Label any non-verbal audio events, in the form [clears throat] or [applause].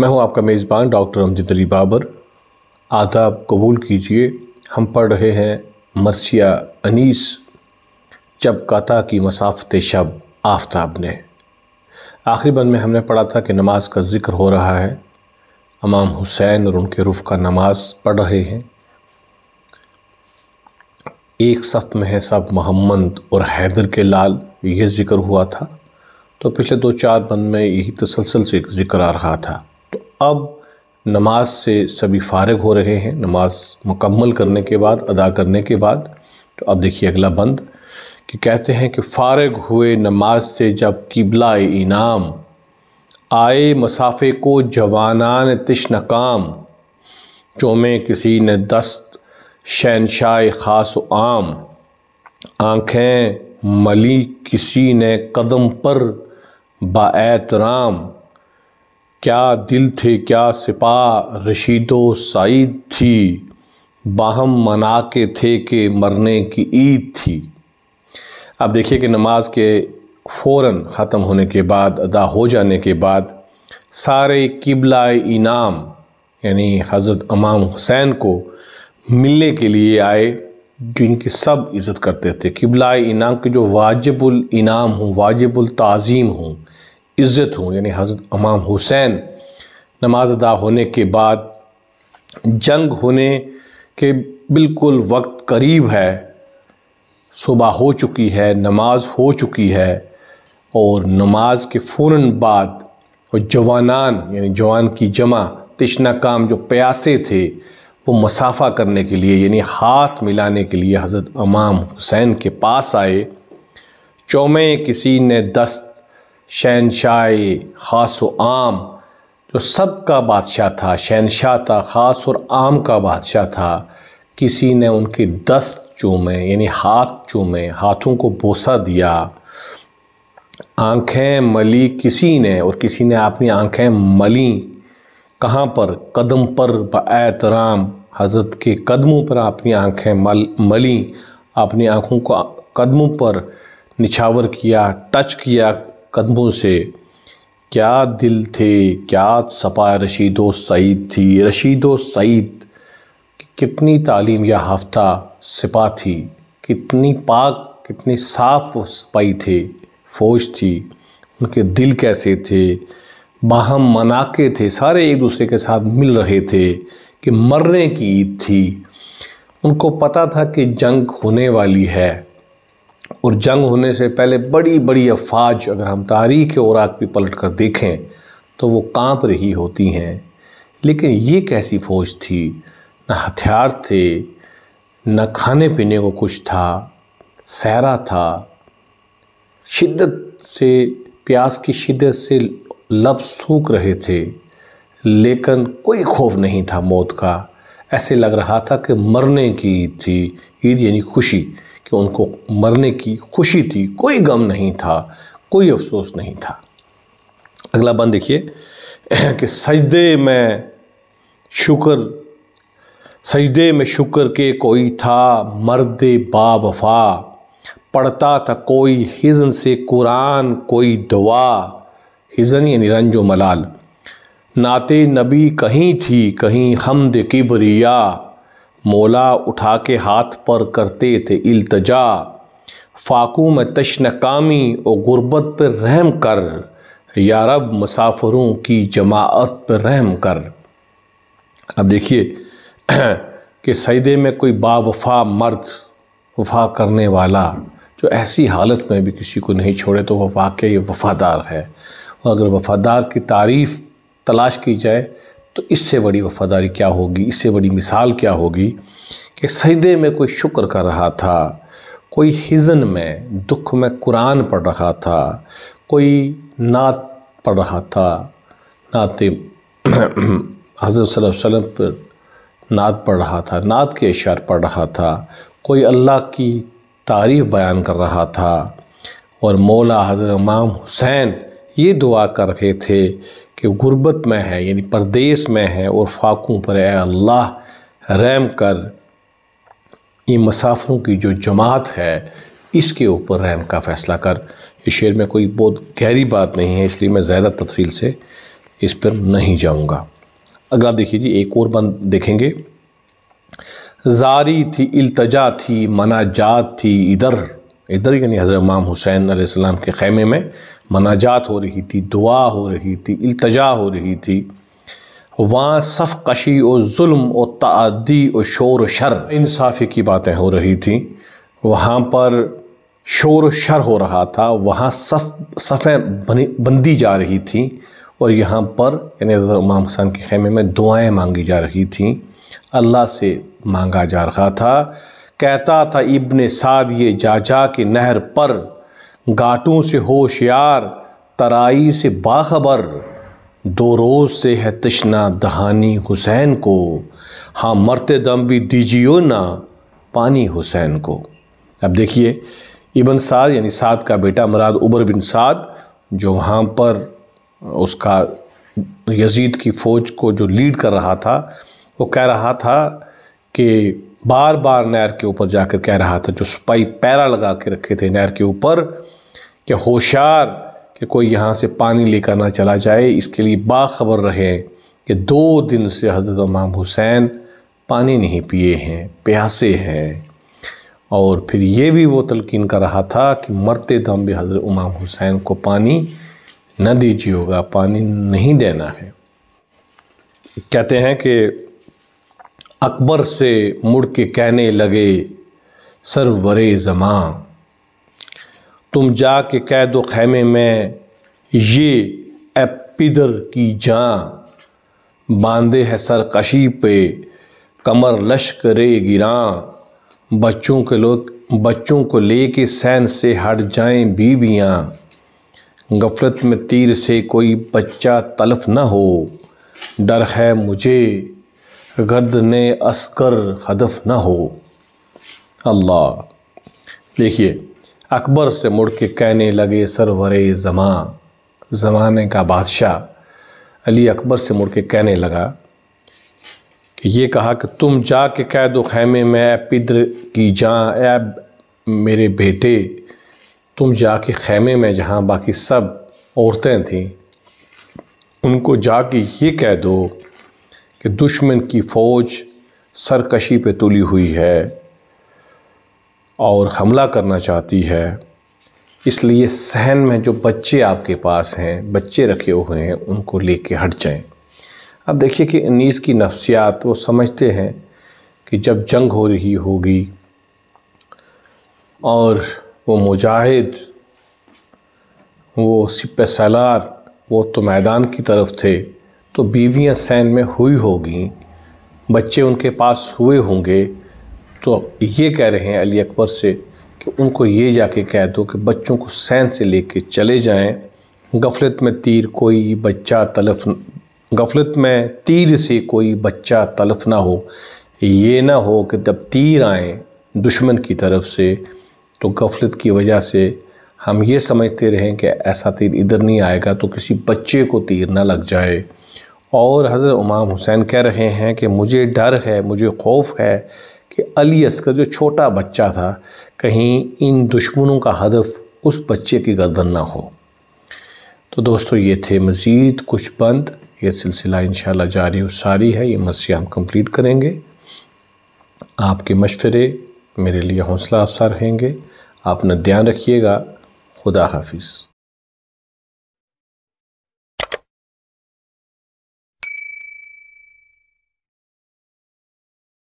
मैं हूं आपका मेज़बान डॉक्टर अमजद अली बाबर आदाब कबूल कीजिए हम पढ़ रहे हैं मरसिया अनीस जब काता की मसाफत शब आफ्ताब ने आखिरी बंद में हमने पढ़ा था कि नमाज का ज़िक्र हो रहा है अमाम हुसैन और उनके रुफ़ का नमाज पढ़ रहे हैं एक सफ़ में है सब मोहम्मद और हैदर के लाल ये ज़िक्र हुआ था तो पिछले दो चार बंद में यही तसलसल से जिक्र आ रहा था अब नमाज से सभी फारग हो रहे हैं नमाज मुकम्मल करने के बाद अदा करने के बाद तो अब देखिए अगला बंद कि कहते हैं कि फारग हुए नमाज से जब किबला इनाम आए मसाफे को जवानान तश्न काम चोमे किसी ने दस्त शहनशाह खास आम आँखें मली किसी ने कदम पर बातराम क्या दिल थे क्या सिपा रशीदो सईद थी बाहम मना के थे के मरने की ईद थी अब देखिए कि नमाज के फ़ौर ख़त्म होने के बाद अदा हो जाने के बाद सारे किबला इनाम यानी हज़रत इमाम हुसैन को मिलने के लिए आए जिनकी सब इज़्ज़त करते थे किबला इनाम के जो वाजिबुल इनाम हों वाजिबुल ताज़ीम हों इज़्ज़त हूँ यानी हज़रत अमाम हुसैन नमाज अदा होने के बाद जंग होने के बिल्कुल वक्त करीब है सुबह हो चुकी है नमाज हो चुकी है और नमाज के फ़ौर बाद और जवानान यानी जवान की जमा तिश्ना काम जो प्यासे थे वो मसाफ़ा करने के लिए यानी हाथ मिलाने के लिए हज़रत अमाम हुसैन के पास आए चौमे किसी ने दस्त शहनशाह ख़ास व आम जो सब का बादशाह था शहनशाह था ख़ास और आम का बादशाह था किसी ने उनके दस्त चूमे यानी हाथ चूमे हाथों को बोसा दिया आंखें मली किसी ने और किसी ने अपनी आंखें मली कहाँ पर कदम पर बतराम हज़रत के कदमों पर अपनी आंखें मल मली अपनी आंखों को कदमों पर निछावर किया टच किया कदमों से क्या दिल थे क्या सपा रशीदो सईद थी रशीदो सईद कितनी तालीम या हफ्ता सिपा थी कितनी पाक कितनी साफ सिपाही थे फौज थी उनके दिल कैसे थे बाहम मनाके थे सारे एक दूसरे के साथ मिल रहे थे कि मरने की ईद थी उनको पता था कि जंग होने वाली है और जंग होने से पहले बड़ी बड़ी अफवाज अगर हम तारीख आग भी पलट कर देखें तो वो कांप रही होती हैं लेकिन ये कैसी फ़ौज थी न हथियार थे न खाने पीने को कुछ था सहरा था शिद्दत से प्यास की शिद्दत से लब सूख रहे थे लेकिन कोई खौफ नहीं था मौत का ऐसे लग रहा था कि मरने की ईद थी ईद यानी खुशी कि उनको मरने की खुशी थी कोई गम नहीं था कोई अफसोस नहीं था अगला बंद देखिए [clears throat] कि सजदे में शुक्र सजदे में शुक्र के कोई था मर्द बावफा पढ़ता था कोई हिजन से कुरान कोई दुआ हिजन या निरंजो मलाल नाते नबी कहीं थी कहीं हमद किबरिया मोला उठा के हाथ पर करते थे इल्तजा फाकू में तश्न कामी और गुर्बत पर रहम कर यारब मुसाफरों की जमात पर रहम कर अब देखिए [clears throat] कि सईदे में कोई बावफा मर्द वफा करने वाला जो ऐसी हालत में भी किसी को नहीं छोड़े तो वह वाकई वफ़ादार है और अगर वफ़ादार की तारीफ़ तलाश की जाए तो इससे बड़ी वफ़ादारी क्या होगी इससे बड़ी मिसाल क्या होगी कि सजदे में कोई शुक्र कर रहा था कोई हिजन में दुख में कुरान पढ़ रहा था कोई नात पढ़ रहा था नात [clears throat] हज़रत वसल्लम पर नात पढ़ रहा था नात के इशार पढ़ रहा था कोई अल्लाह की तारीफ़ बयान कर रहा था और मौला हज़रत इमाम हुसैन ये दुआ कर रहे थे कि गुर्बत में है यानी परदेस में है और फाकों पर है अल्लाह रहम कर इन मसाफरों की जो जमात है इसके ऊपर रहम का फ़ैसला कर इस शेर में कोई बहुत गहरी बात नहीं है इसलिए मैं ज़्यादा तफसील से इस पर नहीं जाऊँगा अगला देखिए जी एक और बंद देखेंगे जारी थी अल्तजा थी मनाजात थी इधर इधर यानी हज़र इमाम हुसैन आसमाम के ख़ैमे में मनाजात हो रही थी दुआ हो रही थी अल्तजा हो रही थी वहाँ सफ़ कशी और जुल्म और तदी और शोर शर इंसाफ़ी की बातें हो रही थी वहाँ पर शोर शर हो रहा था वहाँ सफ़ सफ़ें बंदी जा रही थी और यहाँ पर यानी इमाम हुसैन के खेमे में दुआएं मांगी जा रही थी अल्लाह से मांगा जा रहा था कहता था इब्ने साद ये जा जा के नहर पर गाटों से होशियार तराई से बाखबर दो रोज़ से है तिश्ना दहानी हुसैन को हाँ मरते दम भी दीजियो ना पानी हुसैन को अब देखिए इबन साद यानी साद का बेटा मराद उबर बिन साद जो वहाँ पर उसका यजीद की फ़ौज को जो लीड कर रहा था वो कह रहा था कि बार बार नहर के ऊपर जाकर कह रहा था जो सिपाही पैरा लगा के रखे थे नहर के ऊपर कि होशियार कि कोई यहाँ से पानी लेकर ना चला जाए इसके लिए बाखबर रहे कि दो दिन से हज़रत इमाम हुसैन पानी नहीं पिए हैं प्यासे हैं और फिर ये भी वो तलकिन कर रहा था कि मरते दम भी हज़रत इमाम हुसैन को पानी न दीजिएगा पानी नहीं देना है कहते हैं कि अकबर से मुड़ के कहने लगे सरवरे जमा तुम जा के कैद ख़ैमे में ये ए पिदर की जान बांधे है सरकशी पे कमर लश्करे गिरां बच्चों के लोग बच्चों को ले के सैन से हट जाएं बीबियाँ गफलत में तीर से कोई बच्चा तलफ न हो डर है मुझे गर्द ने अस्कर हदफ न हो अल्लाह देखिए अकबर से मुड़ के कहने लगे सरवरे जमा ज़माने का बादशाह अली अकबर से मुड़ के कहने लगा कि ये कहा कि तुम जा के कह दो खैमे में पिद्र की जहाँ ऐब मेरे बेटे तुम जा के खैमे में जहाँ बाकी सब औरतें थीं उनको जा के ये कह दो कि दुश्मन की फ़ौज सरकशी पे तुली हुई है और हमला करना चाहती है इसलिए सहन में जो बच्चे आपके पास हैं बच्चे रखे हुए हैं उनको लेके हट जाएं। अब देखिए कि अनीस की नफ्सियात वो समझते हैं कि जब जंग हो रही होगी और वो मुजाहिद वो सिप सैलार वो तो मैदान की तरफ थे तो बीवियां सैन में हुई होगी बच्चे उनके पास हुए होंगे तो अब ये कह रहे हैं अली अकबर से कि उनको ये जाके कह दो कि बच्चों को सैन से लेके चले जाएं गफलत में तीर कोई बच्चा तलफ गफलत में तीर से कोई बच्चा तलफ ना हो ये ना हो कि जब तीर आए दुश्मन की तरफ से तो गफलत की वजह से हम ये समझते रहें कि ऐसा तीर इधर नहीं आएगा तो किसी बच्चे को तीर ना लग जाए और हज़रत उमाम हुसैन कह रहे हैं कि मुझे डर है मुझे खौफ है कि अली असकर जो छोटा बच्चा था कहीं इन दुश्मनों का हदफ उस बच्चे की गर्दन ना हो तो दोस्तों ये थे मज़ीद कुछ बंद ये सिलसिला इन जारी और सारी है ये मसीह हम कम्प्लीट करेंगे आपके मशवरे मेरे लिए हौसला अफसा रहेंगे अपना ध्यान रखिएगा खुदा हाफिज़